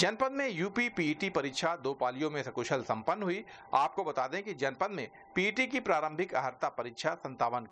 जनपद में UP PET परीक्षा दो पालियों में सकुशल संपन्न हुई आपको बता दें कि जनपद में पीईटी की प्रारंभिक अहर्ता परीक्षा संतावन